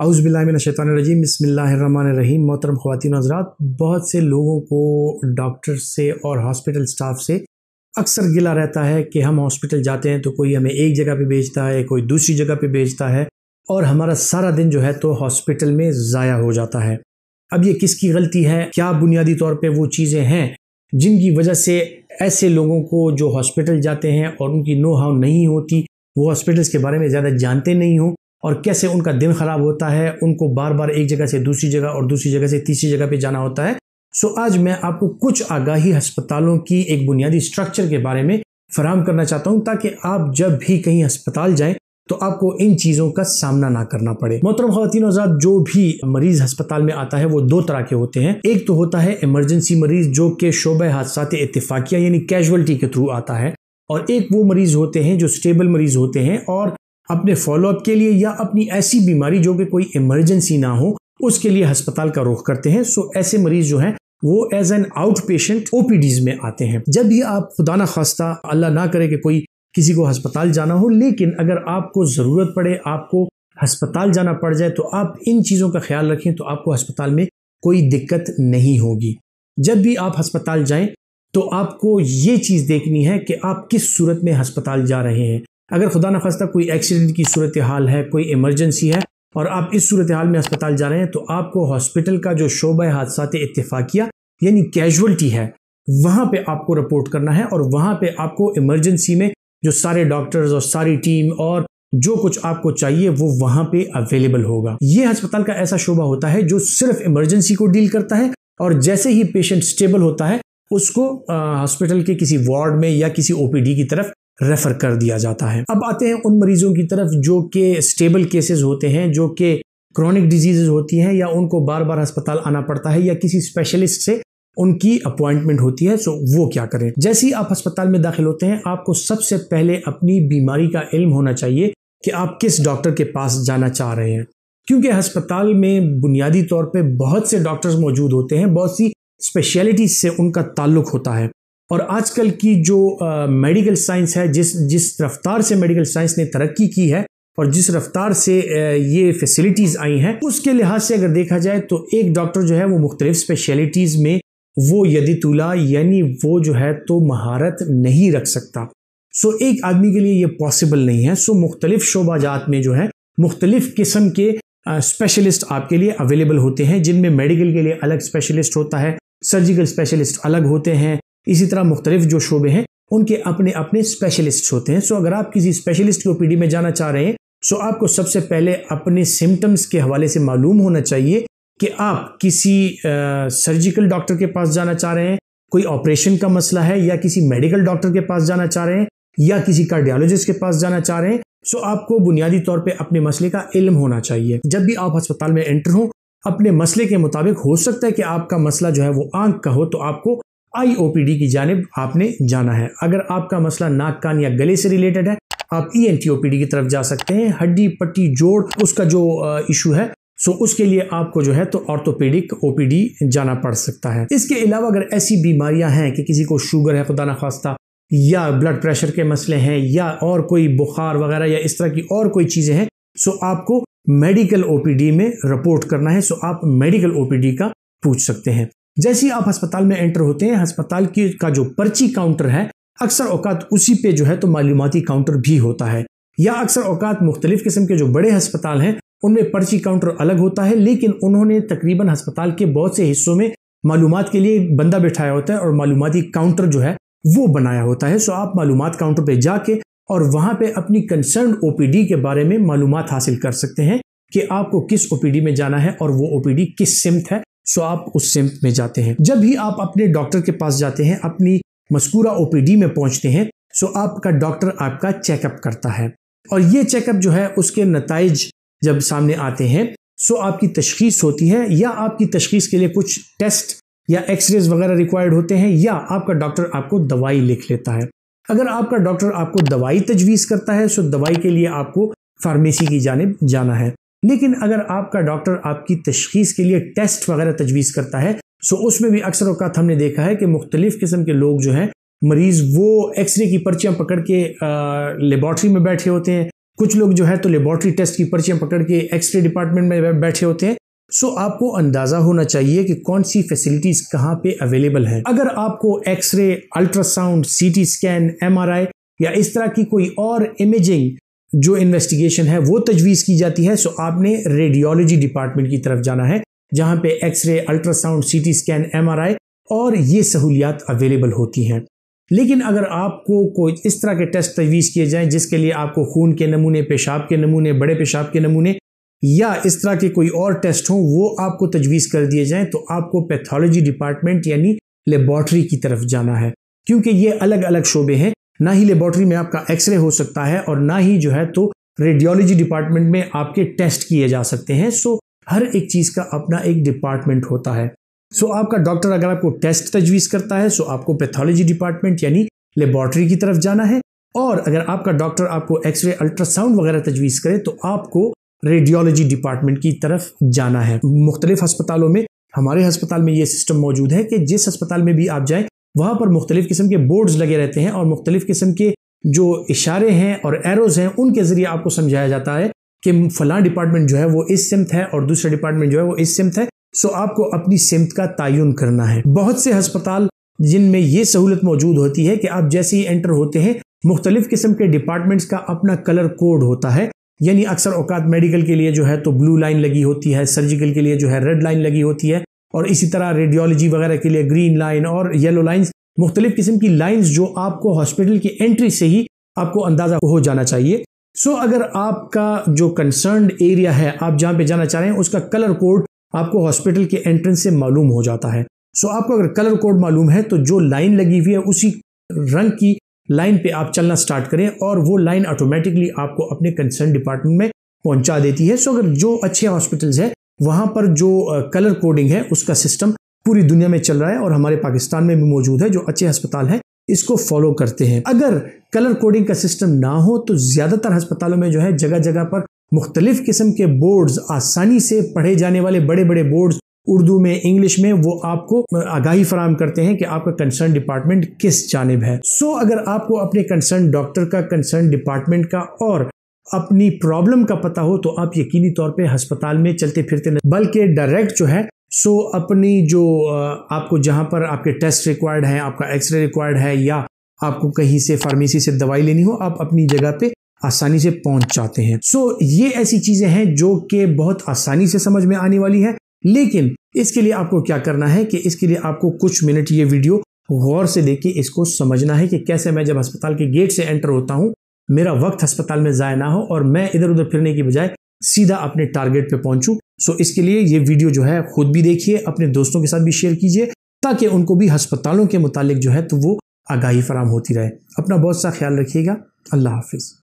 अउज़बिल्लाशैतरजीम बसमीम मोहतरम ख़वान हजरात बहुत से लोगों को डॉक्टर से और हॉस्पिटल स्टाफ से अक्सर गिला रहता है कि हम हॉस्पिटल जाते हैं तो कोई हमें एक जगह पे भेजता है कोई दूसरी जगह पे भेजता है और हमारा सारा दिन जो है तो हॉस्पिटल में ज़ाया हो जाता है अब ये किसकी गलती है क्या बुनियादी तौर पर वो चीज़ें हैं जिनकी वजह से ऐसे लोगों को जो हॉस्पिटल जाते हैं और उनकी नो हाउ नहीं होती वो हॉस्पिटल्स के बारे में ज़्यादा जानते नहीं हों और कैसे उनका दिन खराब होता है उनको बार बार एक जगह से दूसरी जगह और दूसरी जगह से तीसरी जगह पे जाना होता है सो आज मैं आपको कुछ आगाही अस्पतालों की एक बुनियादी स्ट्रक्चर के बारे में फराम करना चाहता हूँ ताकि आप जब भी कहीं अस्पताल जाएं तो आपको इन चीज़ों का सामना ना करना पड़े मोहतरम खातिन आजाद जो भी मरीज अस्पताल में आता है वो दो तरह के होते हैं एक तो होता है इमरजेंसी मरीज जो कि शोब हादसात इतफाकिया यानी कैजुअलिटी के थ्रू आता है और एक वो मरीज होते हैं जो स्टेबल मरीज होते हैं और अपने फॉलोअप के लिए या अपनी ऐसी बीमारी जो कि कोई इमरजेंसी ना हो उसके लिए अस्पताल का रुख करते हैं सो ऐसे मरीज जो हैं वो as an out patient OPDs में आते हैं जब भी आप खुदा ना खास्ता अल्लाह ना करे कि कोई किसी को हस्पताल जाना हो लेकिन अगर आपको ज़रूरत पड़े आपको हस्पताल जाना पड़ जाए तो आप इन चीज़ों का ख्याल रखें तो आपको हस्पताल में कोई दिक्कत नहीं होगी जब भी आप हस्पताल जाएं तो आपको ये चीज़ देखनी है कि आप किस सूरत में हस्पताल जा रहे हैं अगर खुदा न खास्ता कोई एक्सीडेंट की सूरत हाल है कोई इमरजेंसी है और आप इस सूरत हाल में अस्पताल जा रहे हैं तो आपको हॉस्पिटल का जो शोबा हादसात इतफाकिया यानी कैजुअल्टी है वहाँ पे आपको रिपोर्ट करना है और वहाँ पे आपको इमरजेंसी में जो सारे डॉक्टर्स और सारी टीम और जो कुछ आपको चाहिए वो वहाँ पे अवेलेबल होगा ये अस्पताल का ऐसा शोबा होता है जो सिर्फ इमरजेंसी को डील करता है और जैसे ही पेशेंट स्टेबल होता है उसको हॉस्पिटल के किसी वार्ड में या किसी ओपीडी की तरफ रेफ़र कर दिया जाता है अब आते हैं उन मरीजों की तरफ जो कि स्टेबल केसेस होते हैं जो कि क्रॉनिक डिजीज़ होती हैं या उनको बार बार अस्पताल आना पड़ता है या किसी स्पेशलिस्ट से उनकी अपॉइंटमेंट होती है सो वो क्या करें जैसे ही आप अस्पताल में दाखिल होते हैं आपको सबसे पहले अपनी बीमारी का इल्म होना चाहिए कि आप किस डॉक्टर के पास जाना चाह रहे हैं क्योंकि अस्पताल में बुनियादी तौर पर बहुत से डॉक्टर्स मौजूद होते हैं बहुत सी स्पेशलिटीज से उनका ताल्लुक होता है और आजकल की जो मेडिकल साइंस है जिस जिस रफ्तार से मेडिकल साइंस ने तरक्की की है और जिस रफ्तार से ये फैसिलिटीज़ आई हैं उसके लिहाज से अगर देखा जाए तो एक डॉक्टर जो है वो मुख्तलिफ स्पेशलिटीज़ में वो यदि तुला यानी वो जो है तो महारत नहीं रख सकता सो एक आदमी के लिए ये पॉसिबल नहीं है सो मुख्तलिफ शोबाजात में जो है मुख्तलिफ किस्म के स्पेशलिस्ट आपके लिए अवेलेबल होते हैं जिनमें मेडिकल के लिए अलग स्पेशलिस्ट होता है सर्जिकल स्पेशलिस्ट अलग होते हैं इसी तरह मुख्तलिफ जो शोबे हैं उनके अपने अपने स्पेशलिस्ट होते हैं सो अगर आप किसी स्पेशलिस्ट की ओपीडी में जाना चाह रहे हैं सो आपको सबसे पहले अपने सिम्टम्स के हवाले से मालूम होना चाहिए कि आप किसी सर्जिकल डॉक्टर के पास जाना चाह रहे हैं कोई ऑपरेशन का मसला है या किसी मेडिकल डॉक्टर के पास जाना चाह रहे हैं या किसी कार्डियोलॉजिस्ट के पास जाना चाह रहे हैं सो आपको बुनियादी तौर पे अपने मसले का इल्म होना चाहिए जब भी आप अस्पताल में एंटर हो अपने मसले के मुताबिक हो सकता है कि आपका मसला जो है वो आंख का हो तो आपको आई की जानब आपने जाना है अगर आपका मसला नाक कान या गले से रिलेटेड है आप ई e की तरफ जा सकते हैं हड्डी पट्टी जोड़ उसका जो इशू है सो उसके लिए आपको जो है तो ऑर्थोपेडिक ओपीडी जाना पड़ सकता है इसके अलावा अगर ऐसी बीमारियां हैं कि किसी को शुगर है खुदा नखास्ता या ब्लड प्रेशर के मसले हैं या और कोई बुखार वगैरह या इस तरह की और कोई चीज़ें हैं सो आपको मेडिकल ओपीडी में रिपोर्ट करना है सो आप मेडिकल ओपीडी का पूछ सकते हैं जैसे ही आप अस्पताल में एंटर होते हैं अस्पताल की का जो पर्ची काउंटर है अक्सर औकात उसी पे जो है तो मालूमती काउंटर भी होता है या अक्सर औकात मुख्तलिफ किस्म के जो बड़े हस्पताल हैं उनमें पर्ची काउंटर अलग होता है लेकिन उन्होंने तकरीबन हस्पताल के बहुत से हिस्सों में मालूम के लिए बंदा बैठाया होता है और मालूमती काउंटर जो है वो बनाया होता है सो आप मालूम काउंटर पर जाके और वहाँ पर अपनी कंसर्न ओ के बारे में मालूम हासिल कर सकते हैं कि आपको किस ओ में जाना है और वो ओ किस सिमत है सो आप उस सिम्प में जाते हैं जब भी आप अपने डॉक्टर के पास जाते हैं अपनी मस्कूरा ओपीडी में पहुंचते हैं सो आपका डॉक्टर आपका चेकअप करता है और ये चेकअप जो है उसके नतज जब सामने आते हैं सो आपकी तशखीस होती है या आपकी तशखीस के लिए कुछ टेस्ट या एक्सरेज वगैरह रिक्वायर्ड होते हैं या आपका डॉक्टर आपको दवाई लिख लेता है अगर आपका डॉक्टर आपको दवाई तजवीज़ करता है सो दवाई के लिए आपको फार्मेसी की जानब जाना है लेकिन अगर आपका डॉक्टर आपकी तशखीस के लिए टेस्ट वगैरह तजवीज़ करता है सो तो उसमें भी अक्सर अवकात हमने देखा है कि मुख्तलिफ किस्म के लोग जो हैं मरीज़ वो एक्सरे की पर्चियाँ पकड़ के लेबॉर्ट्री में बैठे होते हैं कुछ लोग जो है तो लेबॉर्ट्री टेस्ट की पर्चियाँ पकड़ के एक्सरे डिपार्टमेंट में बैठे होते हैं सो so, आपको अंदाज़ा होना चाहिए कि कौन सी फैसिलिटीज़ कहाँ पे अवेलेबल हैं अगर आपको X ray ultrasound CT scan MRI या इस तरह की कोई और इमेजिंग जो इन्वेस्टिगेशन है वो तजवीज़ की जाती है सो आपने रेडियोलॉजी डिपार्टमेंट की तरफ जाना है जहाँ पे x ray ultrasound CT scan MRI और ये सहूलियात अवेलेबल होती हैं लेकिन अगर आपको कोई इस तरह के टेस्ट तजवीज़ किए जाएँ जिसके लिए आपको खून के नमूने पेशाब के नमूने बड़े पेशाब के नमूने या इस तरह के कोई और टेस्ट हों वो आपको तजवीज़ कर दिए जाएँ तो आपको पैथोलॉजी डिपार्टमेंट यानी लेबॉर्ट्री की तरफ जाना है क्योंकि ये अलग अलग शोबे हैं ना ही लेबॉर्ट्री में आपका एक्सरे हो सकता है और ना ही जो है तो रेडियोलॉजी डिपार्टमेंट में आपके टेस्ट किए जा सकते हैं सो हर एक चीज़ का अपना एक डिपार्टमेंट होता है सो आपका डॉक्टर अगर आपको टेस्ट तजवीज़ करता है सो आपको पैथोलॉजी डिपार्टमेंट यानी लेबॉर्टरी की तरफ जाना है और अगर आपका डॉक्टर आपको एक्सरे अल्ट्रासाउंड वगैरह तजवीज़ करे तो आपको रेडियोलॉजी डिपार्टमेंट की तरफ जाना है मुख्तलिफ अस्पतालों में हमारे अस्पताल में ये सिस्टम मौजूद है कि जिस अस्पताल में भी आप जाएं वहाँ पर मुख्तलिफ़ किस्म के बोर्ड्स लगे रहते हैं और मुख्तलिफ़ किस्म के जो इशारे हैं और एरोज़ हैं उनके ज़रिए आपको समझाया जाता है कि फ़लाँ डिपार्टमेंट जो है वो इस सिमत है और दूसरा डिपार्टमेंट जो है वो इस सिमत है सो आपको अपनी सिमत का तयन करना है बहुत से हस्पताल जिनमें ये सहूलत मौजूद होती है कि आप जैसे ही एंटर होते हैं मुख्तलिफ़ किस्म के डिपार्टमेंट्स का अपना कलर कोड होता है यानी अक्सर औकात मेडिकल के लिए जो है तो ब्लू लाइन लगी होती है सर्जिकल के लिए जो है रेड लाइन लगी होती है और इसी तरह रेडियोलॉजी वगैरह के लिए ग्रीन लाइन और येलो लाइन्स मुख्तलिफ़ किस्म की लाइन जो आपको हॉस्पिटल की एंट्री से ही आपको अंदाज़ा हो जाना चाहिए सो so, अगर आपका जो कंसर्न एरिया है आप जहाँ पे जाना चाह रहे हैं उसका कलर कोड आपको हॉस्पिटल के एंट्रेंस से मालूम हो जाता है सो so, आपको अगर कलर कोड मालूम है तो जो लाइन लगी हुई है उसी रंग की लाइन पे आप चलना स्टार्ट करें और वो लाइन ऑटोमेटिकली आपको अपने कंसर्न डिपार्टमेंट में पहुंचा देती है सो so, अगर जो अच्छे हॉस्पिटल्स हैं वहाँ पर जो कलर कोडिंग है उसका सिस्टम पूरी दुनिया में चल रहा है और हमारे पाकिस्तान में भी मौजूद है जो अच्छे अस्पताल हैं इसको फॉलो करते हैं अगर कलर कोडिंग का सिस्टम ना हो तो ज़्यादातर अस्पतालों में जो है जगह जगह पर मुख्तलिफ़ किस्म के बोर्ड्स आसानी से पढ़े जाने वाले बड़े बड़े बोर्ड्स उर्दू में इंग्लिश में वो आपको आगाही फराम करते हैं कि आपका कंसर्न डिपार्टमेंट किस जानब है सो so, अगर आपको अपने कंसर्न डॉक्टर का कंसर्न डिपार्टमेंट का और अपनी प्रॉब्लम का पता हो तो आप यकीनी तौर पे अस्पताल में चलते फिरते नहीं बल्कि डायरेक्ट जो है सो अपनी जो आपको जहां पर आपके टेस्ट रिक्वायर्ड हैं आपका एक्सरे रिक्वायर्ड है या आपको कहीं से फार्मेसी से दवाई लेनी हो आप अपनी जगह पे आसानी से पहुंच जाते हैं सो ये ऐसी चीज़ें हैं जो कि बहुत आसानी से समझ में आने वाली है लेकिन इसके लिए आपको क्या करना है कि इसके लिए आपको कुछ मिनट ये वीडियो गौर से देख के इसको समझना है कि कैसे मैं जब अस्पताल के गेट से एंटर होता हूँ मेरा वक्त अस्पताल में ज़ाय ना हो और मैं इधर उधर फिरने की बजाय सीधा अपने टारगेट पे पहुंचू सो इसके लिए ये वीडियो जो है खुद भी देखिए अपने दोस्तों के साथ भी शेयर कीजिए ताकि उनको भी हस्पतालों के मुतालिक जो है तो वो आगाही फराम होती रहे अपना बहुत सा ख्याल रखिएगा अल्लाह हाफिज़